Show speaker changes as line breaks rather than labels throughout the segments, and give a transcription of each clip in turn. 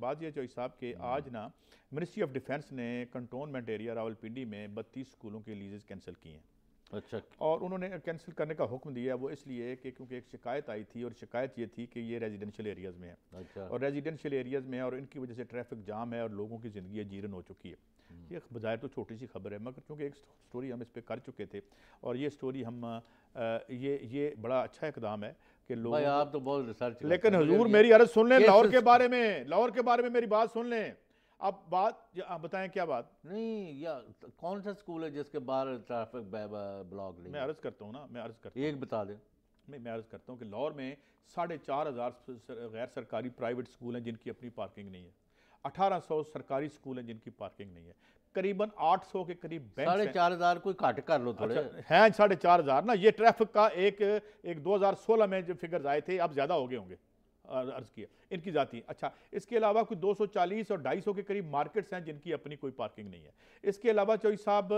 بات یہ چوئی صاحب کہ آج نا منسٹری آف ڈیفینس نے کنٹونمنٹ ایریا راول پنڈی میں بتیس سکولوں کے لیزز کینسل کیے ہیں اچھا اور انہوں نے کینسل کرنے کا حکم دیا وہ اس لیے کہ کیونکہ ایک شکایت آئی تھی اور شکایت یہ تھی کہ یہ ریزیڈنشل ایریاز میں ہے اچھا۔ اور ریزیڈنشل ایریاز میں اور ان کی وجہ سے ٹریفک جام ہے اور لوگوں کی زندگی جیرن ہو چکی ہے یہ بظاہر تو چھوٹی سی خبر ہے مگر چونکہ ایک سٹوری ہم اس پہ کر چکے تھے اور یہ سٹوری ہم یہ بڑا اچھا اقدام ہے کہ لوگ بھائی آپ تو بہت ریسرچ لیکن حضور میری عرض سن لیں لاہور کے بارے میں لاہور کے
بارے میں میری بات سن لیں اب بات بتائیں کیا بات نہیں یا کون سا سکول ہے جس کے باہر ٹرافک بلاک نہیں میں عرض کرتا ہوں نا میں عرض کرتا ہوں ایک بتا دیں میں میں
عرض کرتا ہوں کہ لاہور میں ساڑھے چار ہزار غیر سرکاری پرائیویٹ سکول ہیں جن کی اپنی پارکنگ نہیں ہے اٹھارہ سو سرکاری سکول ہیں جن کی پارکنگ نہیں ہے قریباً آٹھ سو کے قریب ساڑھے چار ہزار کوئی کٹ کر لو تھوڑے اچھا، ہیں ساڑھے چار ہزار نا یہ ٹریفک کا ایک ایک دو ہزار سولہ میں جو فگرز آئے تھے اب زیادہ ہو گئے ہوں گے عرض کیا ان کی ذاتی اچھا اس کے علاوہ کوئی دو سو چالیس اور ڈھائی سو کے قریب مارکیٹس ہیں جن کی اپنی کوئی پارکنگ نہیں ہے اس کے علاوہ چوئی صاحب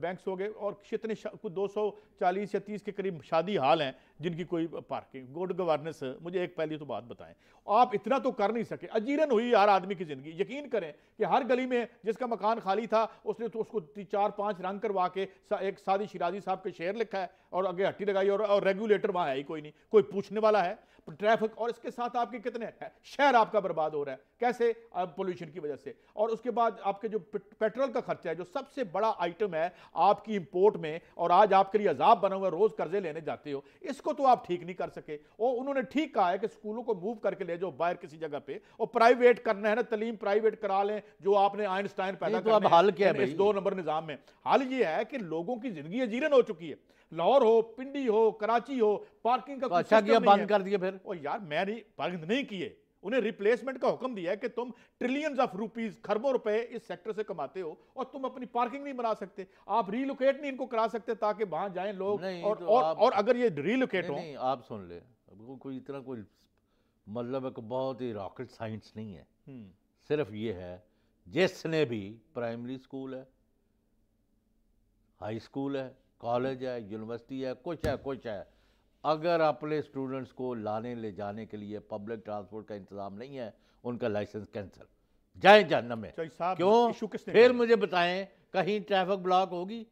بینکس ہو گئے اور کوئی دو سو چالیس یا تیس کے قریب شادی حال ہیں جن کی کوئی پارکنگ گوڈ گورننس مجھے ایک پہلی تو بات بتائیں آپ اتنا تو کر نہیں سکے اجیرن ہوئی ہر آدمی کی زندگی یقین کریں کہ ہر گلی میں جس کا مکان خالی تھا اس نے تو اس کو چار پانچ رنگ کروا کے ایک سادی شیرازی صاحب کے شہر لکھا ہے اور اگے ہٹی لگائی اور ریگولیٹر وہاں ہے ہی کوئی نہیں کوئی پوچھنے والا ہے ٹریفک ٹریفک اور اس کے ساتھ آپ کے کتنے شہر آپ کا برباد ہو رہا ہے کیسے پولیوشن کی وجہ سے اور اس کے بعد آپ کے جو پیٹرل کا خرچہ ہے جو سب سے بڑا آئٹم ہے آپ کی امپورٹ میں اور آج آپ کے لیے عذاب بنا ہوا ہے روز قرضے لینے جاتے ہو اس کو تو آپ ٹھیک نہیں کر سکے اور انہوں نے ٹھیک کہا ہے کہ سکولوں کو موو کر کے لے جو باہر کسی جگہ پہ اور پرائیویٹ کرنا ہے نا تعلیم پرائیویٹ کرا لیں جو آپ نے آئنسٹائن پیدا کرنا ہے اس دو نمبر نظام میں حال یہ ہے کہ لوگوں کی زندگی اجیرن ہو چکی ہے لاہور ہو پنڈی ہو کراچی ہو پارکنگ کا اچھا، بند کر پھر یار میں نہیں کیے انہیں ریپلیسمنٹ کا حکم دیا ہے کہ تم ٹریلینز آف روپیز خربوں روپے اس سیکٹر سے کماتے ہو اور تم اپنی پارکنگ نہیں بنا سکتے آپ ریلوکیٹ نہیں ان کو کرا سکتے تاکہ وہاں جائیں لوگ اور
اگر یہ ریلوکیٹ ہو آپ سن لیں کوئی اتنا کوئی مطلب ہے کہ بہت ہی راکٹ سائنس نہیں ہے صرف یہ ہے جس نے بھی پرائمری سکول ہے ہائی سکول ہے کالج ہے یونیورسٹی ہے کچھ ہے کچھ ہے اگر اپنے سٹوڈنٹس کو لانے لے جانے کے لیے پبلک ٹرانسپورٹ کا انتظام نہیں ہے ان کا لائسنس کینسل جائیں جاننا پھر مجھے بتائیں کہیں ٹریفک بلاک ہوگی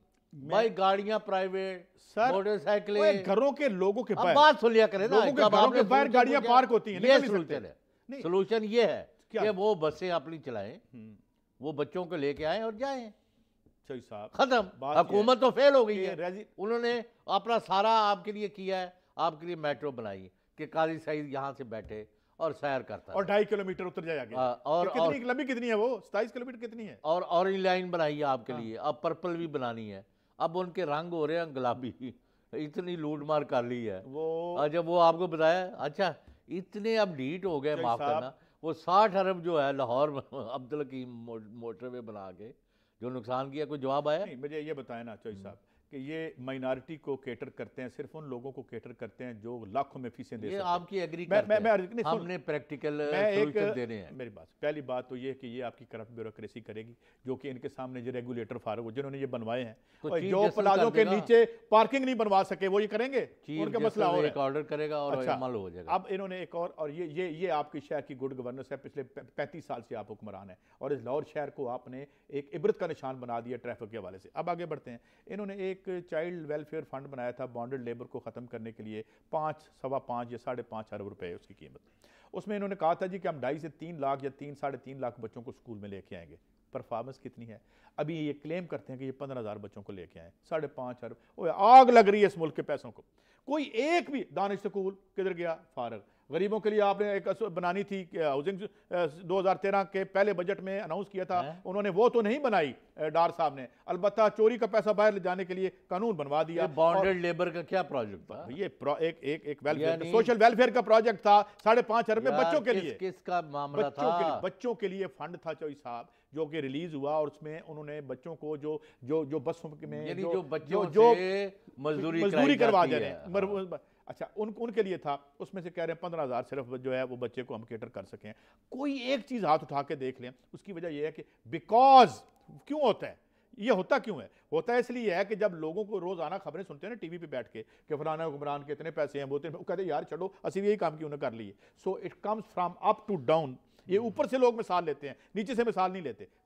بھائی گاڑیاں پرائیویٹ موٹر سائیکلیں گھروں کے لوگوں کے بات لیا کے نا گاڑیاں پارک ہوتی ہیں یہ ہے کہ وہ بسیں اپنی چلائیں وہ بچوں کو لے کے آئیں اور جائیں ختم حکومت تو فیل ہو گئی ہے انہوں نے اپنا سارا آپ کے لیے کیا ہے آپ کے لیے میٹرو بنائی کہ قاضی سعید یہاں سے بیٹھے اور سیر کرتا اور
ڈھائی کلومیٹر اتر جائے آگے ہاں، اور کتنی لمبی کتنی ہے وہ ستائیس کلومیٹر کتنی ہے
اور اور لائن بنائی ہے آپ کے ہاں۔ لیے اب پرپل بھی بنانی ہے اب ان کے رنگ ہو رہے ہیں گلابی اتنی لوٹ مار کر لی ہے جب وہ آپ کو بتایا اچھا اتنے اب ڈیٹ ہو گئے جی معاف کرنا وہ ساٹھ ارب جو ہے لاہور عبد الکیم موٹر وے بنا کے جو نقصان کیا کوئی جواب آیا ہے مجھے یہ بتائیں نا چوئی صاحب کہ یہ مائنارٹی کو کیٹر کرتے ہیں صرف ان لوگوں کو کیٹر کرتے
ہیں جو لاکھوں میں فیسیں دے سکتے ہیں یہ آپ کی اگری کرتے ہیں ہم نے پریکٹیکل سلوشن دے رہے ہیں میری بات پہلی بات تو یہ کہ یہ آپ کی کرپٹ بیوروکریسی کرے گی جو کہ ان کے سامنے جو ریگولیٹر فارغ ہو جنہوں نے یہ بنوائے ہیں جو پلازوں کے نیچے پارکنگ نہیں بنوا سکے وہ یہ کریں گے ان کا مسئلہ ہو رہے ایک آرڈر کرے گا اور اچھا، عمل ہو جائے گا اب انہوں نے ایک اور اور یہ یہ آپ کی شہر کی گوڈ گورننس ہے پچھلے پینتیس سال سے آپ حکمران ہیں اور اس لاہور شہر کو آپ نے ایک عبرت کا نشان بنا دیا ٹریفک کے حوالے سے اب آگے بڑھتے ہیں انہوں نے ایک ایک چائلڈ ویل فیئر فنڈ بنایا تھا بانڈڈ لیبر کو ختم کرنے کے لیے پانچ سوا پانچ یا ساڑھے پانچ ارب روپے اس کی قیمت اس میں انہوں نے کہا تھا جی کہ ہم ڈھائی سے تین لاکھ یا تین ساڑھے تین لاکھ بچوں کو سکول میں لے کے آئیں گے پرفارمنس کتنی ہے ابھی یہ کلیم کرتے ہیں کہ یہ پندرہ ہزار بچوں کو لے کے آئے ساڑھے پانچ ارب آگ لگ رہی ہے اس ملک کے پیسوں کو کوئی ایک بھی دانش سکول کدھر گیا فارغ غریبوں کے لیے آپ نے ایک بنانی تھی ہاؤزنگ دو ہزار تیرہ کے پہلے بجٹ میں اناؤنس کیا تھا ہاں۔ انہوں نے وہ تو نہیں بنائی ڈار صاحب نے البتہ چوری کا پیسہ باہر لے جانے کے لیے قانون بنوا دیا بانڈڈ
لیبر کا کیا پروجیکٹ تھا یہ ایک ایک ویلفیئر سوشل
ویلفیئر کا پروجیکٹ تھا ساڑھے پانچ ارب میں بچوں کے لیے
کس کا معاملہ تھا
بچوں کے لیے فنڈ تھا چوئی صاحب جو کہ ریلیز ہوا اور اس میں انہوں نے بچوں کو جو جو جو بسوں میں یعنی جو, جو بچوں جو سے مزدوری, مزدوری کروا دے رہے ہیں اچھا ان ان کے لیے تھا اس میں سے کہہ رہے ہیں پندرہ ہزار صرف جو ہے وہ بچے کو ہم کیٹر کر سکیں کوئی ایک چیز ہاتھ اٹھا کے دیکھ لیں اس کی وجہ یہ ہے کہ بیکاز کیوں ہوتا ہے یہ ہوتا کیوں ہے ہوتا ہے اس لیے ہے کہ جب لوگوں کو روزانہ خبریں سنتے ہیں نا ٹی وی پہ بیٹھ کے کہ فلانا حکمران کے اتنے پیسے ہیں وہ کہتے ہیں یار چلو اسی بھی یہی کام کیوں نہ کر لیے so it comes from up to down یہ اوپر سے لوگ مثال لیتے ہیں نیچے سے مثال نہیں لیتے